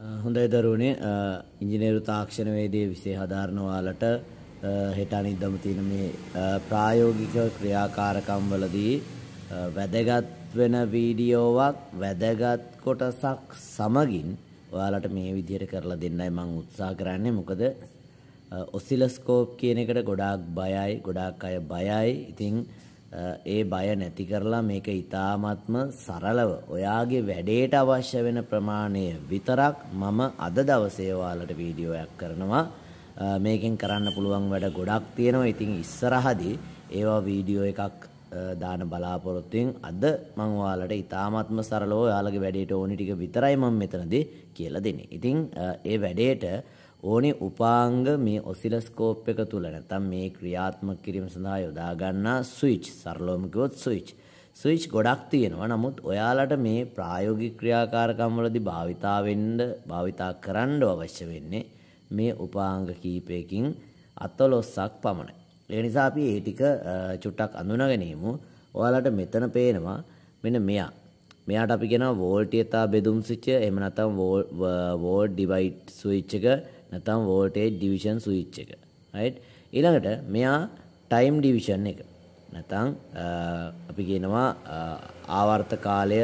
Uh, හොඳයි දරුවනේ uh, ඉංජිනේරු තාක්ෂණවේදී විසේ හදාරන ඔයාලට uh, හෙට අනිද්දම තියෙන මේ ප්‍රායෝගික ක්‍රියාකාරකම් වලදී වැදගත් වෙන වීඩියෝවක් වැදගත් කොටසක් සමගින් ඔයාලට මේ විදිහට කරලා දෙන්නයි මම උත්සාහ කරන්නේ මොකද ඔසිලස්කෝප් කියන එකට ගොඩාක් බයයි ගොඩාක් අය බයයි ඉතින් ඒ බය නැති කරලා මේක ඉතාමත්ම සරලව ඔයාගේ වැඩේට අවශ්‍ය වෙන ප්‍රමාණය විතරක් මම අද දවසේ ඔයාලට වීඩියෝයක් කරනවා මේකෙන් කරන්න පුළුවන් වැඩ ගොඩක් තියෙනවා ඉතින් ඉස්සරහදී ඒවා වීඩියෝ එකක් දාන බලාපොරොත්තුෙන් අද මං ඔයාලට ඉතාමත්ම සරලව ඔයාලගේ වැඩේට ඕනි ටික විතරයි මම මෙතනදී කියලා දෙන්නේ. ඉතින් ඒ වැඩේට ඕනේ උපාංග මේ ඔසිලස්කෝප් එක තුල නැත්නම් මේ ක්‍රියාත්මක කිරීම සඳහා යොදා ගන්නා ස්විච් සරලවම කිව්වොත් ස්විච් ස්විච් ගොඩක් තියෙනවා නමුත් ඔයාලට මේ ප්‍රායෝගික ක්‍රියාකාරකම් වලදී භාවිතා වෙන්න භාවිතා කරන්න අවශ්‍ය වෙන්නේ මේ උපාංග කීපයකින් අතලොස්සක් පමණයි. ඒ නිසා අපි ඒ ටික චුට්ටක් අඳුනගෙනීමු. ඔයාලට මෙතන පේනවා මෙන්න මෙයා. මෙයාට අපි කියනවා වෝල්ට් යථා බෙදුම් ස්විච් එහෙම නැත්නම් වෝල්ට් ඩිවයිඩ් ස්විච් එක නැතම් වෝල්ටේජ් ඩිවිෂන් ස්විච් එක රයිට් ඊළඟට මෙයා ටයිම් ඩිවිෂන් එක නැතං අපි කියනවා ආවර්ත කාලය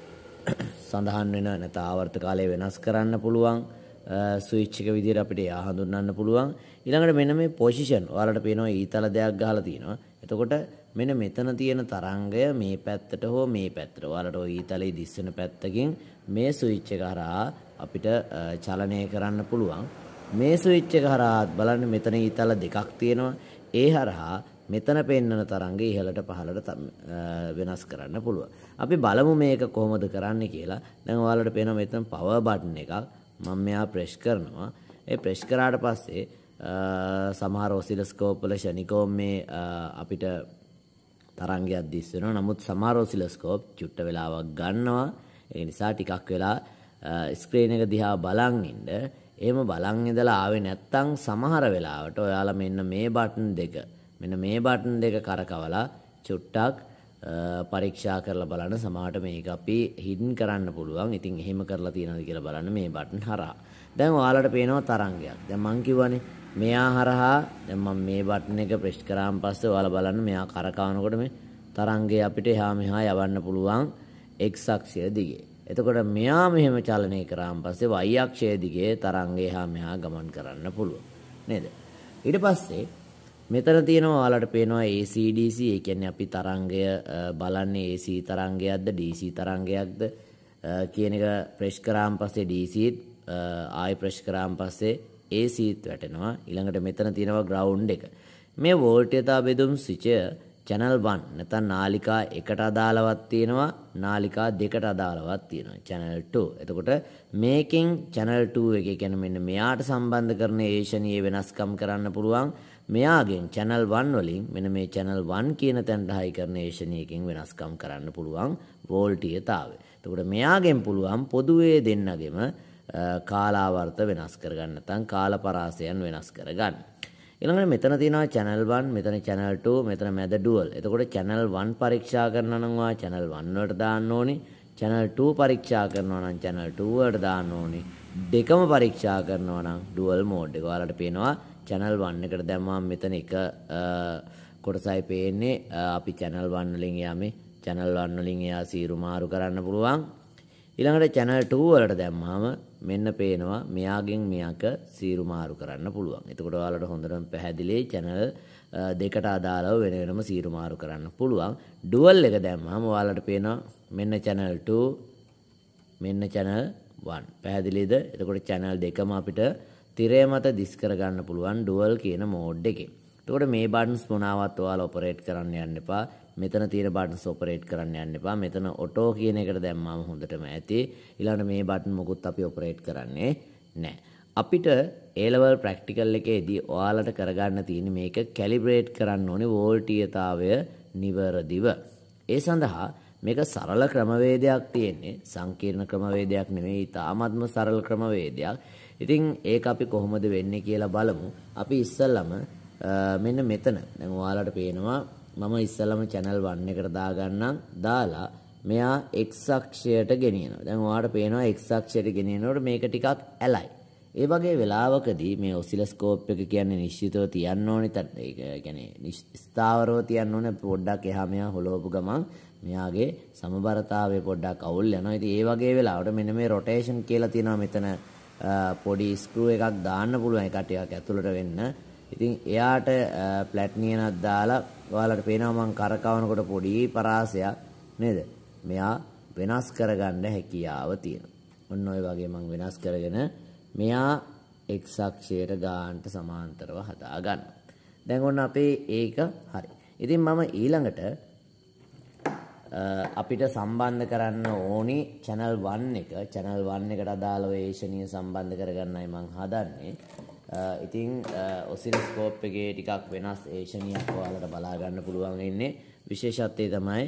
සඳහන් වෙන නැත ආවර්ත කාලය වෙනස් කරන්න පුළුවන් ස්විච්චික විදිර අපිට යහඳුන්නන්න පුළුවන් ඉළඟට මෙන මේ පොෂිෂන් වලට පේනවා ඊතල දෙයක් ගහල තියෙනවා එතකොට මෙන මෙතන තියෙන තරංගය මේ පැත්තට හෝ මේ පැත්තට වලට ඊතලයි දිස්සන පැත්තකින් මේ ස්විච් එක හරහා අපිට චලනය කරන්න පුළුවන්. මේ ස්විච් එක හරහා බලන්න මෙතන ඊතල දෙකක් තියෙනවා. ඒ හරහා මෙතන පෙන්වන තරංගය ඉහළට පහළට වෙනස් කරන්න පුළුවන්. අපි බලමු මේක කොහොමද කරන්නේ කියලා. දැන් ඔයාලට පේනවා මෙතන පවර් බටන් එකක්. මම මෙයා ප්‍රෙස් කරනවා. ඒ ප්‍රෙස් කරාට පස්සේ සමහර ඔසිලස්කෝප් වල ෂනිකෝම් මේ අපිට තරංගයක් දිස් වෙනවා. නමුත් සමහර ඔසිලස්කෝප් චුට්ට වෙලාවක් ගන්නවා. ඒ නිසා ටිකක් වෙලා ස්ක්‍රීන් එක දිහා බලන් ඉන්න. එහෙම බලන් ඉඳලා ආවේ නැත්තම් සමහර වෙලාවට ඔයාලා මෙන්න මේ බටන් දෙක මෙන්න මේ බටන් දෙක කරකවලා චුට්ටක් පරීක්ෂා කරලා බලන්න සමහරට මේක අපි හිඩන් කරන්න පුළුවන්. ඉතින් එහෙම කරලා තියනවද කියලා බලන්න මේ බටන් හරහා. දැන් ඔයාලට පේනවා තරංගයක්. දැන් මං කිව්වනේ මෙයා හරහා දැන් මම මේ බටන් එක ප්‍රෙස් කරාන් පස්සේ ඔයාලා බලන්න මෙයා කරකවනකොට මේ තරංගය අපිට එහා මෙහා යවන්න පුළුවන්. x අක්ෂය දිගේ. එතකොට මෙයා මෙහෙම චලනය කරාන් පස්සේ y අක්ෂය දිගේ තරංගය හා මෙහා ගමන් කරන්න පුළුවන්. නේද? ඊට පස්සේ මෙතන තියෙනවා ඔයාලට පේනවා ACDC ඒ කියන්නේ අපි තරංගය බලන්නේ AC තරංගයක්ද DC තරංගයක්ද කියන එක ප්‍රෙස් කරාන් පස්සේ DC ආයි ප්‍රෙස් කරාන් පස්සේ ACත් වැටෙනවා ඊළඟට මෙතන තියෙනවා ග්‍රවුන්ඩ් එක මේ වෝල්ට්‍යතා බෙදුම් ස්විචය channel 1 නැත්නම් නාලිකා 1ට අදාළවක් තියෙනවා නාලිකා 2ට අදාළවක් තියෙනවා channel 2. එතකොට මේකෙන් channel 2 එකේ කියන්නේ මෙන්න මෙයාට සම්බන්ධ කරන ඒෂණීය වෙනස්කම් කරන්න පුළුවන්. මෙයාගෙන් channel 1 වලින් මෙන්න මේ channel 1 කියන තැනට හයි කරන ඒෂණීයකින් වෙනස්කම් කරන්න පුළුවන් වෝල්ටීයතාවය. එතකොට මෙයාගෙන් පුළුවන් පොදුවේ දෙන්නගෙම කාලාවර්ත වෙනස් කරගන්න නැත්නම් කාලපරාසයන් වෙනස් කරගන්න. ඊළඟට මෙතන තියෙනවා channel 1 මෙතන channel 2 මෙතන මැද dual. එතකොට channel 1 පරීක්ෂා කරනවා නම් ඔයා channel 1 වලට දාන්න ඕනි. channel 2 පරීක්ෂා කරනවා නම් channel 2 වලට දාන්න ඕනි. දෙකම පරීක්ෂා කරනවා නම් dual mode එක. ඔයාලට පේනවා channel 1 එකට දැම්මම මෙතන එක කොටසයි පේන්නේ. අපි channel 1 වලින් යාමේ channel 1 වලින් එයා සීරු මාරු කරන්න පුළුවන්. ඊළඟට channel 2 වලට දැම්මම මෙන්න පේනවා මෙයාගෙන් මෙයක සීරු මාරු කරන්න පුළුවන්. එතකොට ඔයාලට හොඳටම පැහැදිලි channel දෙකට අදාළව වෙන වෙනම සීරු මාරු කරන්න පුළුවන්. dual එක දැම්මම ඔයාලට පේනවා මෙන්න channel 2 මෙන්න channel 1. පැහැදිලිද? එතකොට channel දෙකම අපිට තිරය මත දිස් කරගන්න පුළුවන් dual කියන mode එකේ. එතකොට මේ buttons මොනවත් ඔයාලා operate කරන්න යන්න එපා. මෙතන තියෙන බටන්ස් ඔපරේට් කරන්න යන්න එපා. මෙතන ඔටෝ කියන එකට දැම්මම හොඳටම ඇති. ඊළඟට මේ බටන් මොකුත් අපි ඔපරේට් කරන්නේ නැහැ. අපිට A level practical එකේදී ඔයාලට කරගන්න තියෙන මේක කැලිබ්‍රේට් කරන්න ඕනේ වෝල්ටීයතාවය නිවැරදිව. ඒ සඳහා මේක සරල ක්‍රමවේදයක් තියෙන්නේ සංකීර්ණ ක්‍රමවේදයක් නෙමෙයි ඉතාමත්ම සරල ක්‍රමවේදයක්. ඉතින් ඒක අපි කොහොමද වෙන්නේ කියලා බලමු. අපි ඉස්සල්ලාම මෙන්න මෙතන දැන් ඔයාලට පේනවා මම ඉස්සලම channel 1 එකට දාගන්නම් දාලා මෙයා x අක්ෂයට ගෙනියනවා. දැන් ඔයාලට පේනවා x අක්ෂයට ගෙනියනකොට මේක ටිකක් ඇලයි. ඒ වගේ වෙලාවකදී මේ ඔසිලස්කෝප් එක කියන්නේ නිශ්චිතව තියන්න ඕනේ. ඒ කියන්නේ ස්ථාවරව තියන්න ඕනේ. පොඩ්ඩක් එහා මෙහා හොලවපු ගමන් මෙයාගේ සමබරතාවය පොඩ්ඩක් අවුල් යනවා. ඉතින් ඒ වගේ වෙලාවට මෙන්න මේ rotation කියලා තියෙනවා මෙතන පොඩි ස්ක්‍රූ එකක් දාන්න පුළුවන් ඒ කටයක් ඇතුළට වෙන්න. ඉතින් එයාට ප්ලැට්නියනක් දාලා ඔයාලට පේනවා මං කරකවනකොට පොඩි පරාසයක් නේද? මෙයා වෙනස් කරගන්න හැකියාව තියෙනවා. ඔන්න ඔය වගේ මං වෙනස් කරගෙන මෙයා x අක්ෂයට ගානට සමාන්තරව හදා ගන්න. දැන් ඔන්න අපේ ඒක හරි. ඉතින් මම ඊළඟට අපිට සම්බන්ධ කරන්න ඕනි channel 1 එක channel 1 එකට අදාළව ඒෂණිය සම්බන්ධ කරගන්නයි මං හදන්නේ. ඉතින් ඔසිරිස්කෝප් එකේ ටිකක් වෙනස් ඒෂණියක් ඔයාලට බලා ගන්න පුළුවන් වෙන්නේ විශේෂත්වය තමයි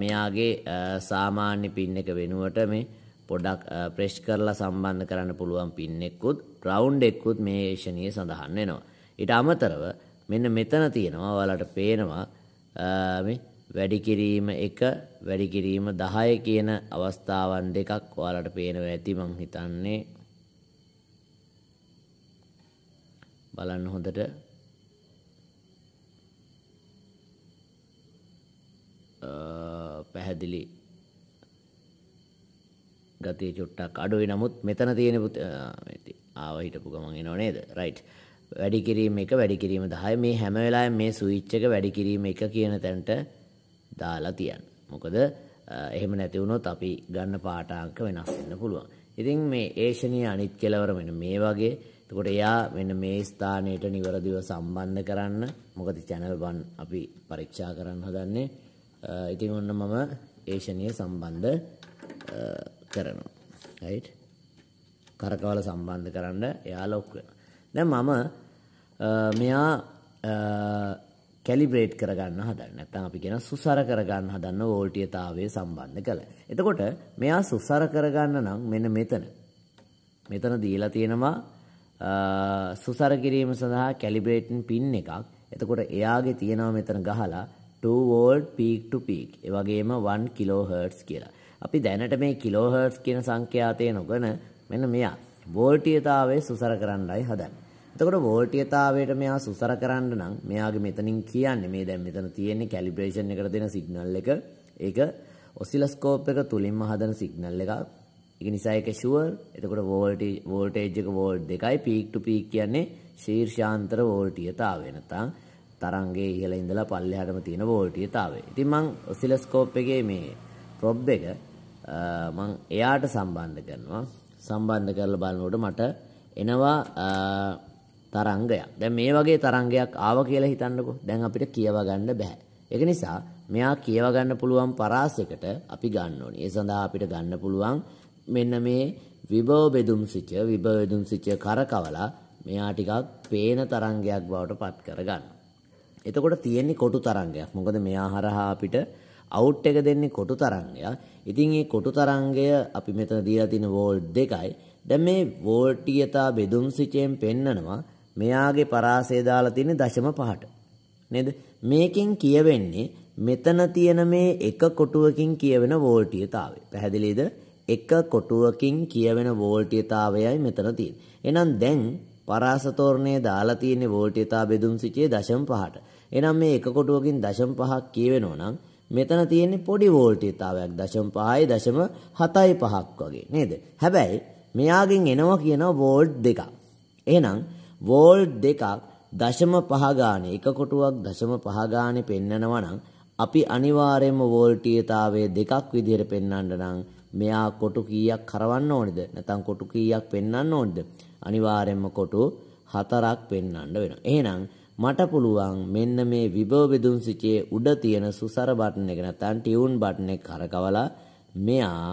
මෙයාගේ සාමාන්‍ය පින් එක වෙනුවට මේ පොඩක් ප්‍රෙෂ් කරලා සම්බන්ධ කරන්න පුළුවන් පින් එක්කුත් රවුන්් එක්කුත් මේ ඒෂණය සඳහන් වෙනවා. ඊට අමතරව මෙන්න මෙතන තියෙනවා ඔයාලට පේනවා වැඩිකිරීම එක වැඩිකිරීම දහය කියන අවස්ථාවන් දෙකක් ඔයාලට පේනව ඇති මං හිතන්නේ බලන්න හොඳට පැහැදිලි ගතිය චුට්ටක් අඩුයි නමුත් මෙතන තියෙන ආව හිටපු ගමන් එනව නේද රයිට් වැඩි කිරීම එක වැඩි කිරීම 10 මේ හැම වෙලාවෙම මේ ස්විච් එක වැඩි කිරීම එක කියන තැනට දාලා තියන්න. මොකද එහෙම නැති වුණොත් අපි ගන්න පාට අංක වෙනස් වෙන්න පුළුවන්. ඉතින් මේ ඒෂණීය අනිත් කෙලවර මෙන්න මේ වගේ. එතකොට එයා මෙන්න මේ ස්ථානයට නිවැරදිව සම්බන්ධ කරන්න මොකද channel 1 අපි පරීක්ෂා කරන්න හදන්නේ. ඉතින් ඔන්න මම ඒෂණීය සම්බන්ධ කරනවා. right? කරකවල සම්බන්ධ කරන්න එයා ලොක් වෙනවා. දැන් මම මෙයා කැලිබ්‍රේට් කරගන්න හදන්න නැත්නම් අපි කියන සුසර කරගන්න හදන්න වෝල්ටියතාවය සම්බන්ධ කළ. එතකොට මෙයා සුසර කරගන්න නම් මෙන්න මෙතන. මෙතන දීලා තියෙනවා සුසර කිරීම සඳහා කැලිබ්‍රේටන් පින් එකක්. එතකොට එයාගේ තියෙනවා මෙතන ගහලා 2 volt peak to peak. ඒ වගේම 1 kHz කියලා. අපි දැනට මේ kHz කියන සංඛ්‍යාතය නොගන මෙන්න මෙයා වෝල්ටියතාවය සුසර කරන්නයි හදන්නේ. එතකොට වෝල්ටීයතාවයට මෙයා සුසර කරන්න නම් මෙයාගේ මෙතනින් කියන්නේ මේ දැන් මෙතන තියෙන්නේ කැලිබ්‍රේෂන් එකට දෙන සිග්නල් එක. ඒක ඔසිලස්කෝප් එක තුලින්ම හදන සිග්නල් එකක්. ඒක නිසා ඒක ෂුවර්. එතකොට වෝල්ටි වෝල්ටේජ් එක වෝල්ට් දෙකයි පීක් ටු පීක් කියන්නේ ශීර්ෂාන්තර වෝල්ටීයතාවය නැත්නම් තරංගයේ ඉහළ ඉඳලා පල්ලෙහාටම තියෙන වෝල්ටීයතාවය. ඉතින් මම ඔසිලස්කෝප් එකේ මේ ප්‍රොබ් එක මං එයාට සම්බන්ධ කරනවා. සම්බන්ධ කරලා බලනකොට මට එනවා තරංගයක්. දැන් මේ වගේ තරංගයක් ආව කියලා හිතන්නකෝ. දැන් අපිට කියව ගන්න බෑ. ඒක නිසා මෙයා කියව ගන්න පුළුවන් පරාසයකට අපි ගන්න ඕනේ. ඒ සඳහා අපිට ගන්න පුළුවන් මෙන්න මේ විභව බෙදුම් සිච විභව බෙදුම් සිච කරකවලා මෙයා ටිකක් පේන තරංගයක් බවට පත් කරගන්න. එතකොට තියෙන්නේ කොටු තරංගයක්. මොකද මෙයා හරහා අපිට අවුට් එක දෙන්නේ කොටු තරංගයක්. ඉතින් මේ කොටු තරංගය අපි මෙතන දීලා තියෙන වෝල්ට් දෙකයි. දැන් මේ වෝල්ටීයතා බෙදුම් සිචයෙන් පෙන්නනවා මෙයාගේ පරාසය දාලා තියෙන්නේ දශම පහට. නේද? මේකෙන් කියවෙන්නේ මෙතන තියෙන මේ එක කොටුවකින් කියවෙන වෝල්ටීයතාවය. පැහැදිලිද? එක කොටුවකින් කියවෙන වෝල්ටීයතාවයයි මෙතන තියෙන්නේ. එහෙනම් දැන් පරාස තෝරණය දාලා තියෙන්නේ වෝල්ටීයතාව බෙදුම් සිටියේ දශම පහට. එහෙනම් මේ එක කොටුවකින් දශම පහක් කියවෙනවා නම් මෙතන තියෙන්නේ පොඩි වෝල්ටීයතාවයක් දශම 5යි දශම 7යි 5ක් වගේ නේද? හැබැයි මෙයාගෙන් එනවා කියන වෝල්ට් දෙකක්. එහෙනම් වෝල් දෙකක් දශම පහගානේ එක කොටුවක් දශම පහගානේ පෙන්නනවා නම් අපි අනිවාර්යයෙන්ම වෝල්ටීයතාවයේ දෙකක් විදිහට පෙන්වන්න නම් මෙයා කොටු කීයක් කරවන්න ඕනේද නැත්නම් කොටු කීයක් පෙන්වන්න ඕනේද අනිවාර්යයෙන්ම කොටු හතරක් පෙන්වන්න වෙනවා එහෙනම් මට පුළුවන් මෙන්න මේ විභව බෙදුම් සිචේ උඩ තියෙන සුසර බටන් එක නැත්නම් ටියුන් බටන් එක කරකවලා මෙයා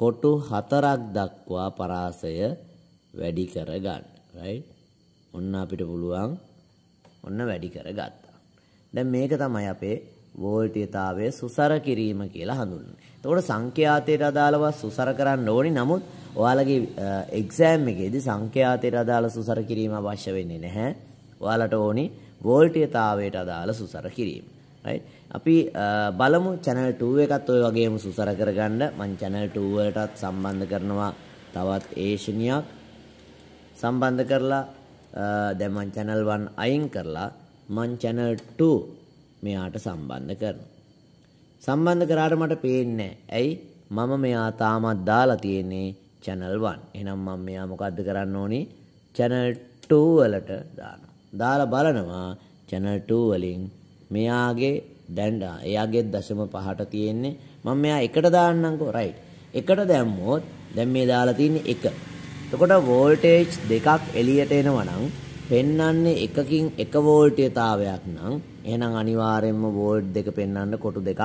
කොටු හතරක් දක්වා පරාසය වැඩි කරගන්න right ඔන්න අපිට පුළුවන් ඔන්න වැඩි කරගත්තා. දැන් මේක තමයි අපේ වෝල්ටීයතාවය සුසර කිරීම කියලා හඳුන්වන්නේ. එතකොට සංඛ්‍යාතයට අදාළව සුසර කරන්න ඕනි. නමුත් ඔයාලගේ එක්සෑම් එකේදී සංඛ්‍යාතයට අදාළ සුසර කිරීම අවශ්‍ය වෙන්නේ නැහැ. ඔයාලට ඕනි වෝල්ටීයතාවයට අදාළ සුසර කිරීම. right? අපි බලමු channel 2 එකත් ওই වගේම සුසර කරගන්න. මම channel 2 වලටත් සම්බන්ධ කරනවා තවත් ඒෂණියක් සම්බන්ධ කරලා දැන් මම channel 1 අයින් කරලා මම channel 2 මෙයාට සම්බන්ධ කරනවා. සම්බන්ධ කරාට මට පේන්නේ ඇයි මම මෙයා තාමත් දාලා තියෙන්නේ channel 1. එහෙනම් මම මෙයා මොකද්ද කරන්න ඕනේ? channel 2 වලට දානවා. දාලා බලනවා channel 2 වලින් මෙයාගේ දැන්ඩා එයාගේ දශම පහට තියෙන්නේ මම මෙයා එකට දාන්නම්කෝ රයිට් එකට දැම්මොත් දැන් මේ දාලා තියෙන්නේ එක එතකොට වෝල්ටේජ් දෙකක් එළියට එනවා නම් පෙන්වන්නේ එකකින් එක වෝල්ටීයතාවයක් නම් එහෙනම් අනිවාර්යයෙන්ම වෝල්ට් දෙක පෙන්වන්න කොටු දෙකක්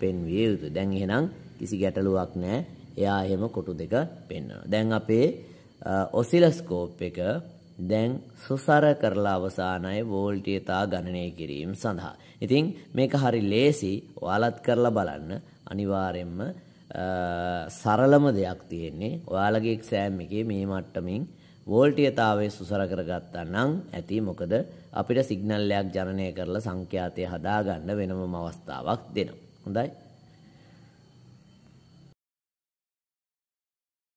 පෙන්විය යුතුයි. දැන් එහෙනම් කිසි ගැටලුවක් නැහැ. එයා එහෙම කොටු දෙක පෙන්වනවා. දැන් අපේ ඔසිලස්කෝප් එක දැන් සුසර කරලා අවසානයේ වෝල්ටීයතා ගණනය කිරීම සඳහා. ඉතින් මේක හරි ලේසි. ඔයාලත් කරලා බලන්න. අනිවාර්යයෙන්ම සරලම දෙයක් තියෙන්නේ ඔයාලගේ එක්සෑම් එකේ මේ මට්ටමින් වෝල්ටියතාවය සුසර කරගත්තා නම් ඇති මොකද අපිට සිග්නල්ලයක් ජනනය කරලා සංඛ්‍යාතය හදාගන්න වෙනම අවස්ථාවක් දෙනවා. හොඳයි.